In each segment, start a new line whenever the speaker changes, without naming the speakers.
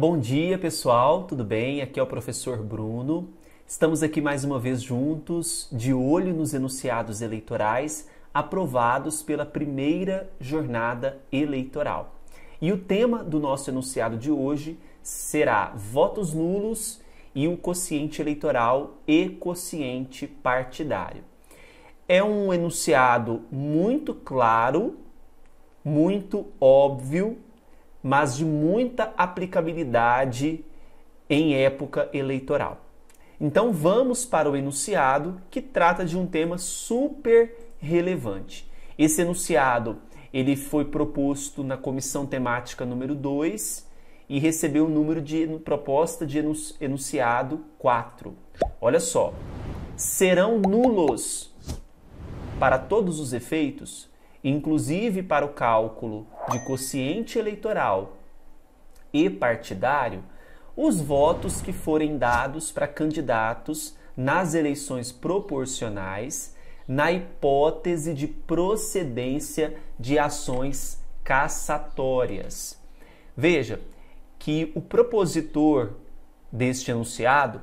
Bom dia, pessoal, tudo bem? Aqui é o professor Bruno. Estamos aqui mais uma vez juntos, de olho nos enunciados eleitorais aprovados pela primeira jornada eleitoral. E o tema do nosso enunciado de hoje será votos nulos e o quociente eleitoral e quociente partidário. É um enunciado muito claro, muito óbvio mas de muita aplicabilidade em época eleitoral. Então vamos para o enunciado que trata de um tema super relevante. Esse enunciado ele foi proposto na comissão temática número 2 e recebeu o número de proposta de enunciado 4. Olha só. Serão nulos para todos os efeitos inclusive para o cálculo de quociente eleitoral e partidário, os votos que forem dados para candidatos nas eleições proporcionais na hipótese de procedência de ações cassatórias. Veja que o propositor deste enunciado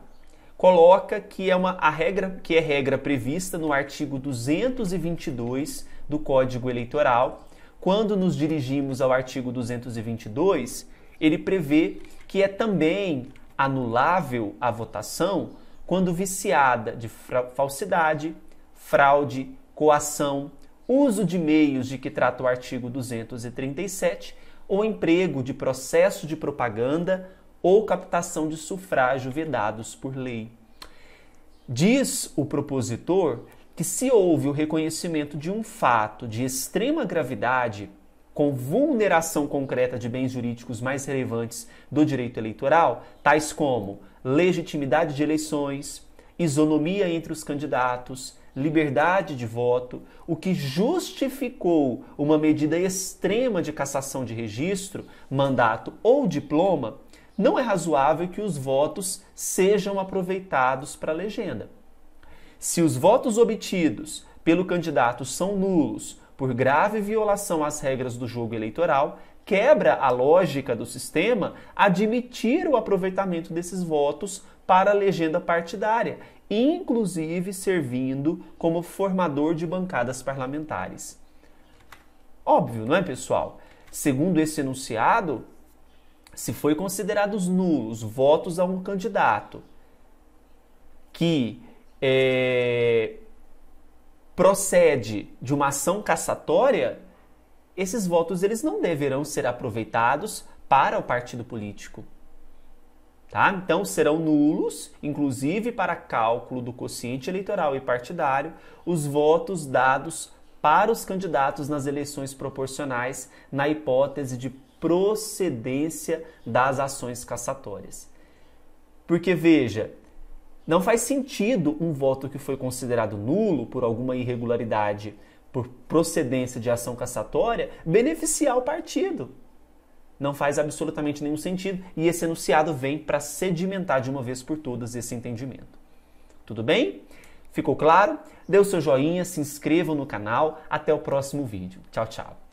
coloca que é uma a regra que é regra prevista no artigo 222 do Código Eleitoral. Quando nos dirigimos ao artigo 222, ele prevê que é também anulável a votação quando viciada de fra falsidade, fraude, coação, uso de meios de que trata o artigo 237 ou emprego de processo de propaganda ou captação de sufrágio vedados por lei. Diz o propositor que se houve o reconhecimento de um fato de extrema gravidade, com vulneração concreta de bens jurídicos mais relevantes do direito eleitoral, tais como legitimidade de eleições, isonomia entre os candidatos, liberdade de voto, o que justificou uma medida extrema de cassação de registro, mandato ou diploma, não é razoável que os votos sejam aproveitados para a legenda. Se os votos obtidos pelo candidato são nulos por grave violação às regras do jogo eleitoral, quebra a lógica do sistema admitir o aproveitamento desses votos para a legenda partidária, inclusive servindo como formador de bancadas parlamentares. Óbvio, não é, pessoal? Segundo esse enunciado, se foi considerados nulos votos a um candidato que é, procede de uma ação cassatória, esses votos eles não deverão ser aproveitados para o partido político. Tá? Então serão nulos, inclusive para cálculo do quociente eleitoral e partidário, os votos dados para os candidatos nas eleições proporcionais na hipótese de procedência das ações cassatórias. Porque veja, não faz sentido um voto que foi considerado nulo por alguma irregularidade, por procedência de ação cassatória, beneficiar o partido. Não faz absolutamente nenhum sentido e esse enunciado vem para sedimentar de uma vez por todas esse entendimento. Tudo bem? Ficou claro? Dê o seu joinha, se inscreva no canal. Até o próximo vídeo. Tchau, tchau.